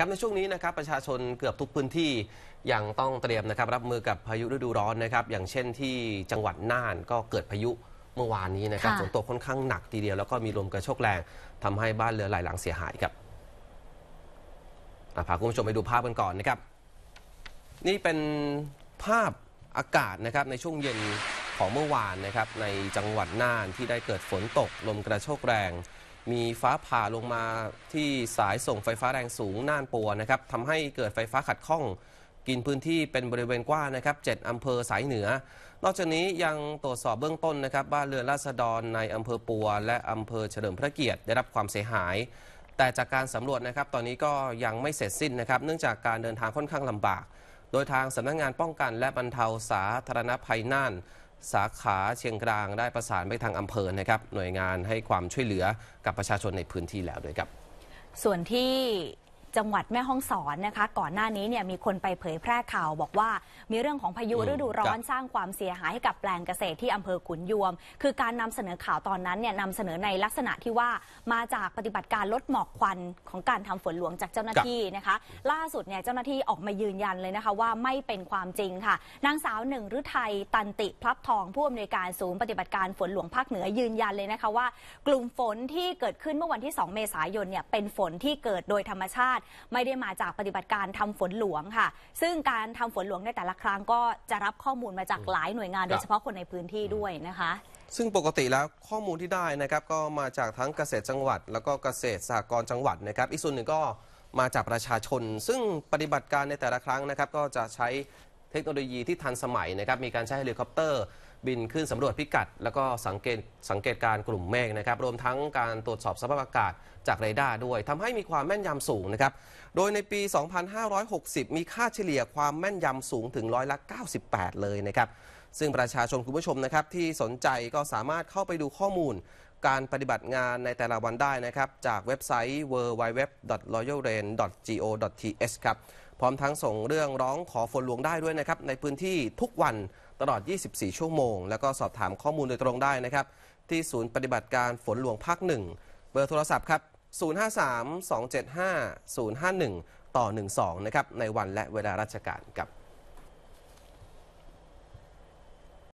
ครับในช่วงนี้นะครับประชาชนเกือบทุกพื้นที่ยังต้องเตรียมนะครับ รับมือกับพายุฤดูร้อนนะครับอย่างเช่นที่จังหวัดน่าน ก็เกิดพายุเมื่อวานนี้นะครับฝนตกค่อนข้างหนักทีเดียวแล้วก็มีลมกระโชกแรงทำให้บ้านเรือนหลายหลังเสียหายครับพาคุณผู้ชมไปดูภาพกันก่อนนะครับนี่เป็นภาพอากาศนะครับในช่วงเย็นของเมื่อวานนะครับในจังหวัดน่านที่ได้เกิดฝนตกลมกระโชกแรงมีฟ้าผ่าลงมาที่สายส่งไฟฟ้าแรงสูงน่านปัวนะครับทำให้เกิดไฟฟ้าขัดข้องกินพื้นที่เป็นบริเวณกว้างนะครับ7อำเภอสายเหนือ นอกจากนี้ยังตรวจสอบเบื้องต้นนะครับบ้านเรือนราษฎรในอำเภอปัว และอำเภอเฉลิมพระเกียรติได้รับความเสียหาย แต่จากการสำรวจนะครับตอนนี้ก็ยังไม่เสร็จสิ้นนะครับ เนื่องจากการเดินทางค่อนข้างลำบาก โดยทางสำนักงงานป้องกัน และบรรเทาสาธารณภัยน่านสาขาเชียงกลางได้ประสานไปทางอำเภอนะครับ หน่วยงานให้ความช่วยเหลือกับประชาชนในพื้นที่แล้วด้วยครับ ส่วนที่จังหวัดแม่ฮ่องสอนนะคะก่อนหน้านี้เนี่ยมีคนไปเผยแพร่ข่าวบอกว่า มีเรื่องของพายุฤดูร้อนสร้างความเสียหายให้กับแปลงเกษตรที่อำเภอขุนยวม คือการนำเสนอข่าวตอนนั้นเนี่ยนำเสนอในลักษณะที่ว่ามาจากปฏิบัติการลดหมอกควันของการทำฝนหลวงจากเจ้าหน้าที่นะคะล่าสุดเนี่ยเจ้าหน้าที่ออกมายืนยันเลยนะคะว่าไม่เป็นความจริงค่ะนางสาวหนึ่งฤทัยตันติพลับทองผู้อำนวยการศูนย์ปฏิบัติการฝนหลวงภาคเหนือยืนยันเลยนะคะว่ากลุ่มฝนที่เกิดขึ้นเมื่อวันที่ 2 เมษายนเนี่ยเป็นฝนที่เกิดโดยธรรมชาติไม่ได้มาจากปฏิบัติการทำฝนหลวงค่ะ ซึ่งการทำฝนหลวงในแต่ละครั้งก็จะรับข้อมูลมาจากหลายหน่วยงานโดยเฉพาะคนในพื้นที่ด้วยนะคะ ซึ่งปกติแล้วข้อมูลที่ได้นะครับก็มาจากทั้งเกษตรจังหวัด แล้วก็เกษตรสหกรณ์จังหวัดนะครับ อีกส่วนหนึ่งก็มาจากประชาชน ซึ่งปฏิบัติการในแต่ละครั้งนะครับก็จะใช้เทคโนโลยีที่ทันสมัยนะครับ มีการใช้เฮลิคอปเตอร์บินขึ้นสำรวจพิกัด แล้วก็สังเกตสังเกตการกลุ่มเมฆนะครับ รวมทั้งการตรวจสอบสภาพอากาศจากเรดาร์ด้วย ทำให้มีความแม่นยำสูงนะครับ โดยในปี 2560 มีค่าเฉลี่ยความแม่นยำสูงถึงร้อยละ98 เลยนะครับ ซึ่งประชาชนคุณผู้ชมนะครับที่สนใจก็สามารถเข้าไปดูข้อมูล การปฏิบัติงานในแต่ละวันได้นะครับจากเว็บไซต์ www.royalrain.go.th ครับพร้อมทั้งส่งเรื่องร้องขอฝนหลวงได้ด้วยนะครับในพื้นที่ทุกวันตลอด 24 ชั่วโมง แล้วก็สอบถามข้อมูลโดยตรงได้นะครับ ที่ศูนย์ปฏิบัติการฝนหลวงภาคหนึ่งเบอร์โทรศัพท์ครับ 053 275 051 ต่อ 12 นะครับในวันและเวลาราชการครับ